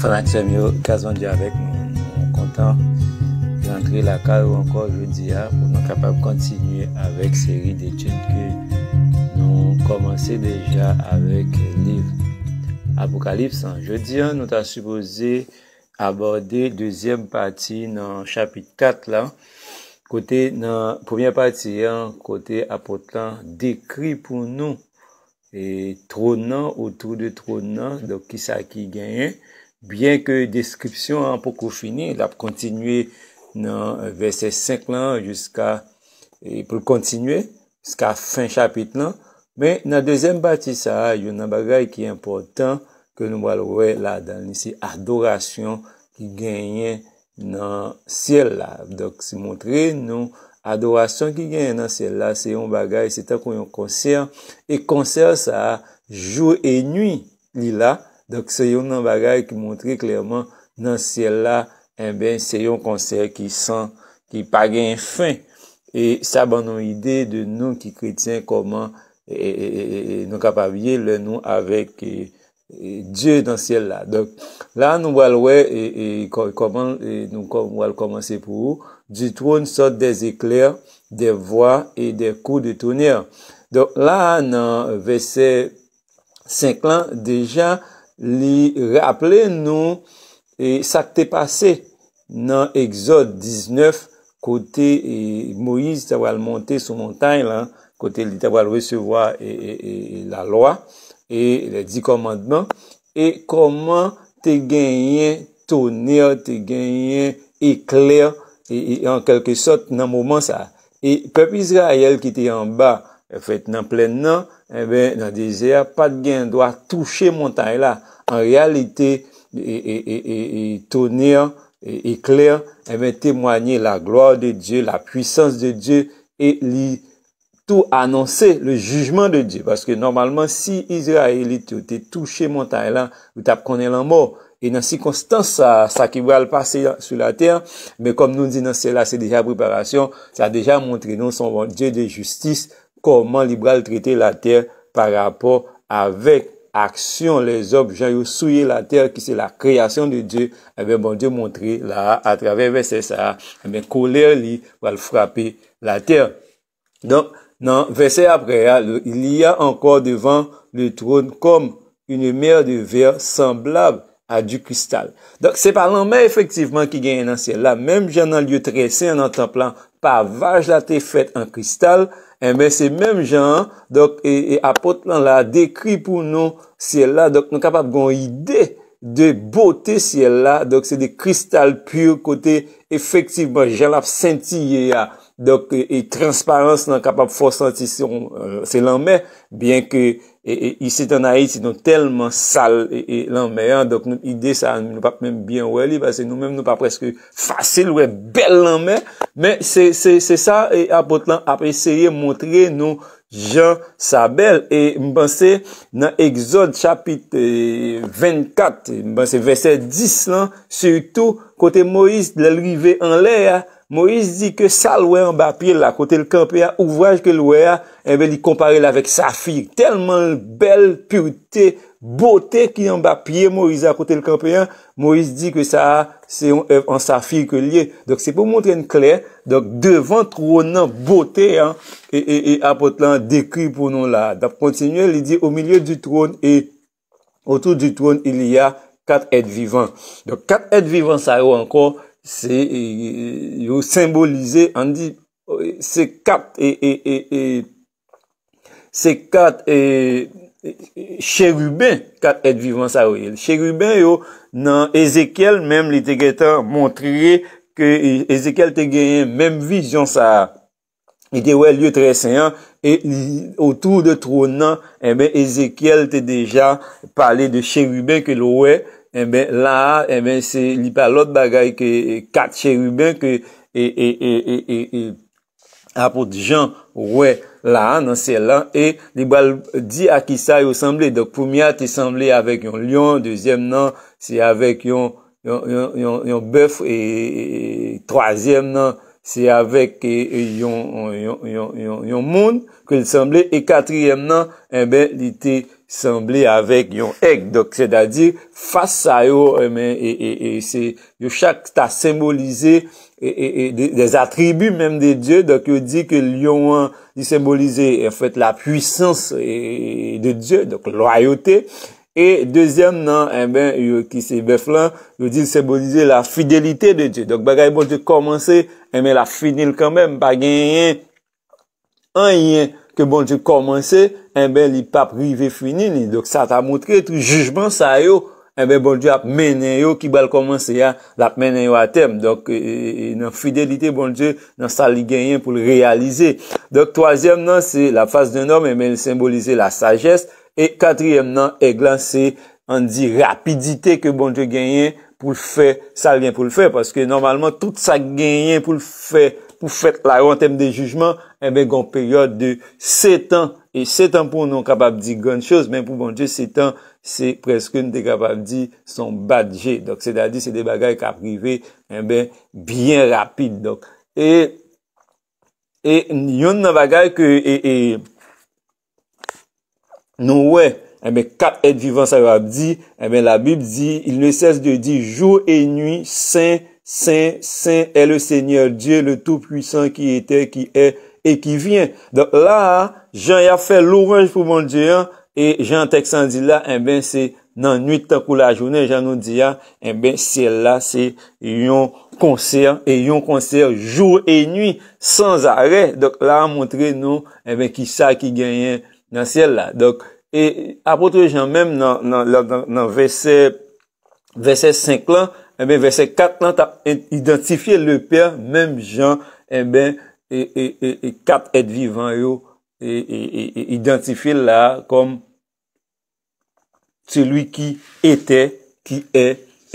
Fana ksem yo kazvan di avek moun kontan lankre la ka ou ankon jodi ya pou nou kapab kontinye avek seri de chen ke nou komanse deja avek liv. Apokalips an, jodi an nou ta supose aborde dezyem pati nan chapit kat la kote nan poumyen pati an kote apotan dekri pou nou e tronan ou trou de tronan do ki sa ki genyen Bien ke deskripsyon an pou kou fini, la pou kontinui nan verset 5 lan, e, pou kontinui skan fin chapit lan, men nan dezem bati sa, yon nan bagay ki important ke nou wale wè la dan, ni si adorasyon ki genyen nan siel la. Dok si montre nou adorasyon ki genyen nan siel la, se yon bagay, se ta kwen yon konser, e konser sa, jou e nui li la, Donk se yon nan bagay ki montre klerman nan siel la, en eh ben se yon konser ki san, ki page en fin. E sa ban nan ide de nou ki kritien koman e, e, e, e nou kapabye le nou avèk diyo dan siel la. Donk la nou walwe e nou wal komanse pou ou, di troun sot de zekler, de vwa, e de kou de trouner. Donk la nan vese 5 lan deja, li rappele nou e, sa te pase nan Exodus 19, kote e, Moïse te wale monte sou montagne lan, kote li te wale wesevoa e, la loa, e le di komandman, e koman te genyen toner, te genyen ekler, en kelke sot nan mouman sa. Pepe Israel ki te yon ba, E fèt nan plè nan, eh nan dizè ya, pat gen do a touche montan la. An realite, e, e, e tonè, e klè, e ven eh temwanyè la gloa de Diyo, la pwisans de Diyo, e li tou anonsè le jujman de Diyo. Paske normalman, si Izraëlite ou te touche montan la, ou tap konè lan mò, e nan si konstans sa ki wè al pase sou la ter, men kom nou di nan se la, se deja preparasyon, se a deja montré non son bon Diyo de justis, Comment libral traiter la terre par rapport avec action les objets eu souillé la terre qui c'est la création de Dieu. J'ai eh bon Dieu montrer là à travers verset mais eh colère lui va le frapper la terre. donc non verset après, hein, il y a encore devant le trône comme une mer de verre semblable à du cristal. donc c'est l'homme effectivement effectivement qui dans nan ciel la, même lieu très lieu en en temps, par vage la terre faite en cristal Emen, eh se menm jan, dok, e apot lan la, dekri pou nou, siye la, dok, nan kapap goun ide, de boté siye la, dok, se de kristal pur, kote, efektivman, jan la senti ye ya, dok, e transparans nan kapap fosanti se lan men, bien ke... E isi ton a iti ton telman sal e lan meyan. Donk nou ide sa nou pap menm byan wali. Basi nou menm nou pa preske fasil ou e bel lan men. Men se sa apot lan ap eseye montre nou jan sa bel. E mpense nan egzod chapit 24, euh, mpense verset 10 lan. Surtou kote Moïse lalrive an lè ya. Moris di ke sa louè an bapye la kote l'kampè ya, ouvraj ke louè ya, en bel li kompare la vek safir. Telman bel, pyrite, bote ki an bapye Morisa kote l'kampè ya, Moris di ke euh, sa se an safir ke liye. Dok se pou mounten kler, dok devan trounan bote, e apot lan dekri pou nou la. Da prontinuè li di, ou milieu du troun, e otou du troun, il y a kat et vivan. Dok kat et vivan sa ou an kon, E, e, yo simbolize an di se kat e, e cheruben kat et vivans a weye. Cheruben yo nan Ezekiel, menm li te geta montreye ke Ezekiel te genye menm vizyon sa. E te weye lye tre seyan, e otou de tron nan, ebe Ezekiel te deja pale de cheruben ke lou weye, En eh ben la ha, en eh ben se li pa lot bagay ke kat chen ruben ke apot jan wè la ha nan se lan. E li bal di akisa yo sanble. Dok poumya te sanble avèk yon lion, dezyem nan se avèk yon bèf, e troasyem nan se avèk yon moun ke li sanble, e katriyem nan en ben li te... semblè avèk yon ek. Dok, sè da di, fasa yo, yo chak ta symbolize des atribu mèm de Diyo, dok yo di ke yon an di symbolize, en fèt, la puissance de Diyo, dok loyote. E, dezyèm nan, yo ki se beflan, yo di symbolize la fidelite de Diyo. Dok, bagay bon di komanse, emè la finil kèmèm, bagay yon an yon Ke bonjou komanse, enbe eh li pap rive fini li. Dok eh bon bon sa ta moutre, tri jujman sa yo, enbe bonjou ap menen yo ki bal komanse ya, la ap menen yo a tem. Dok nan fidelite bonjou nan sa li genyen pou l'realize. Dok toazyem nan, se la fas de norme, enbe li symbolize la sajeste. E katriyem nan, e glan se an di rapidite ke bonjou genyen pou l'fè, sa li genyen pou l'fè. Paske normalman, tout sa genyen pou l'fè. pou fèt la yon tem de jujman, yon eh peryode de 7 an, et 7 an pou nou kapap di grand chos, men pou bonje 7 an, se preske nou te kapap di son badje, se da di se de bagay ka prive, bien rapide. Et yon nan bagay ke, et nou wè, kap et vivans a yo ap di, la bib di, il ne ses de di, jou et nui, sen, Saint, saint, et le Seigneur Dieu, le Tout-Puissant qui était, qui est, et qui vient. Donc, là, Jean y a fait l'ouvrage pou moun dire, et Jean Texan dit là, eh en ben, c'est nan nuit takou la journée, Jean nou di ya, en eh ben, ciel la, c'est yon concert, et yon concert jour et nuit, sans arrêt. Donc, là, a montré nou, eh en ben, ki sa, ki genyen, nan ciel la. Donc, apote Jean, mèm nan verset 5 la, E ben ve eh se kat nan tap identifiye le pe, menm jan, e eh ben kat et vivan yo, e identifiye la kom seloui ki ete, ki e,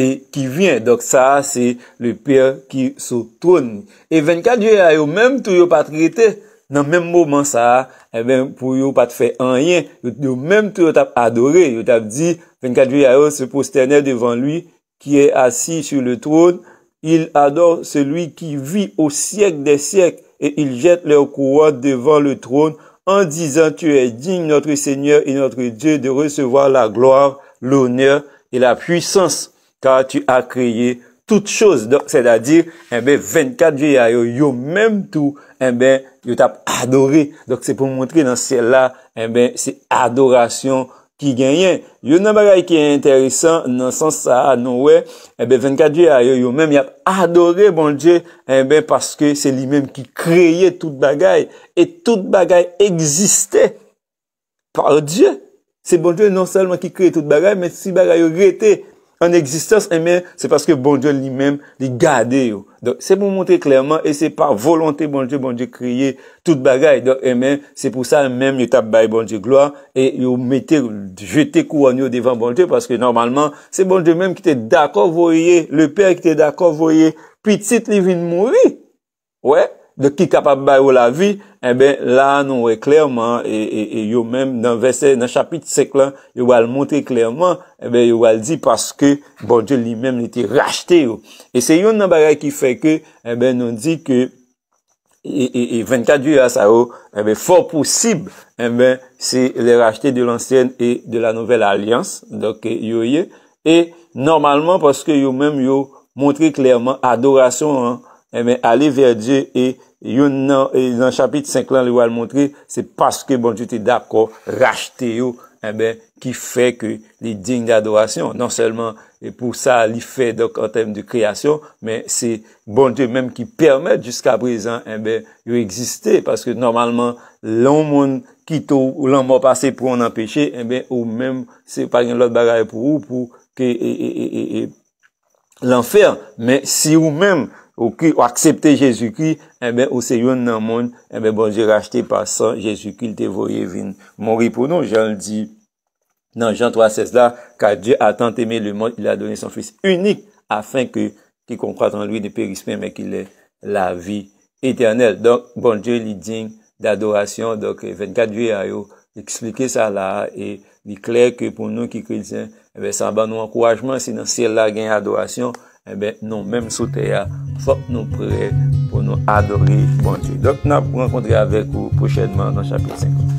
e ki vyen. Dok sa, se le pe ki sou troun. E venka diyo ya yo, menm tou yo pat krete, nan menm mouman sa, e ben pou yo pat fe anyen, yo menm tou yo tap adore, yo tap di, venka diyo ya yo, se postene devan lui, qui est assis sur le trône. Il adore celui qui vit au siècle des siècles et il jette leur couronne devant le trône en disant tu es digne notre Seigneur et notre Dieu de recevoir la gloire, l'honneur et la puissance car tu as créé toute chose. Donc, c'est-à-dire, eh ben, 24 vieillards, yo, même tout, eh ben, ils t'as adoré. Donc, c'est pour montrer dans ciel-là, eh ben, c'est adoration ki genyen. Yo nan bagay ki enteresan nan san sa, nan we, ebe 24 die a yo, yo men mi ap adore bon die, ebe eh paske se li men ki kreye tout bagay, e tout bagay egziste par die. Se bon die non salman ki kreye tout bagay, men si bagay yo grete An egzistans, eme, eh se paske bon Dje li mem li gade yo. Don, se pou montre klerman, e se pa volante bon Dje, bon Dje kriye tout bagay. Don, eme, eh se pou sa, eme, yo tap bay bon Dje gloa, e yo mette, jete kou an yo devan bon Dje, paske normalman, se bon Dje mem ki te dakovoye, le per ki te dakovoye, pi tit li vin mouri. Ouè? de ki kapab bay ou la vi, e ben, la nou e klerman, e, e, e yo men, nan chapit seklan, yo wale montre klerman, e ben, yo wale di paske, bon, di men, li men, li te rachete yo. E se yon nan bagay ki feke, e eh ben, nou di ke, e 24 ju yasa yo, e ben, for posib, e ben, se le rachete de lansyen e de la nouvel alians, e normalman, paske yo men, yo montre klerman, adorasyon an, alè ver Dje e yon nan chapit 5 lan li wè al montre, se paske bon Dje te dap ko rachte yo, ki eh fè ke li ding d'adorasyon. Non selman pou sa li fè en tem de kreasyon, men se bon Dje menm ki permèd jusqu'a prezan eh yo egziste, paske normalman lan moun kito ou lan moun pase pou an apèche, eh ou menm se par gen lòt bagay pou ou pou ke l'anfer. Men si ou menm, Ou aksepte Jésus-Christ, eh ou se yon nan moun, eh bon Dieu rachete pa san, Jésus-Christ te voye vin. Mon ripounon, jen l di, nan Jean 3,16 la, ka Dieu a tant teme le monde, il a donen son fils unik, afin ki kon kwa tan lui de perispe, men ki le la vi eternel. Donk, bon Dieu li din, da adorasyon, donk 24 ju ayo, li klikè sa la, li kler ke pou nou ki kri lisen, san ban nou an kouajman, si nan si el la gen adorasyon, Ebe, nou menm sou teya, fok nou prel pou nou adori bantou. Dok nou renkondre avek ou pochèdman nan chapil 50.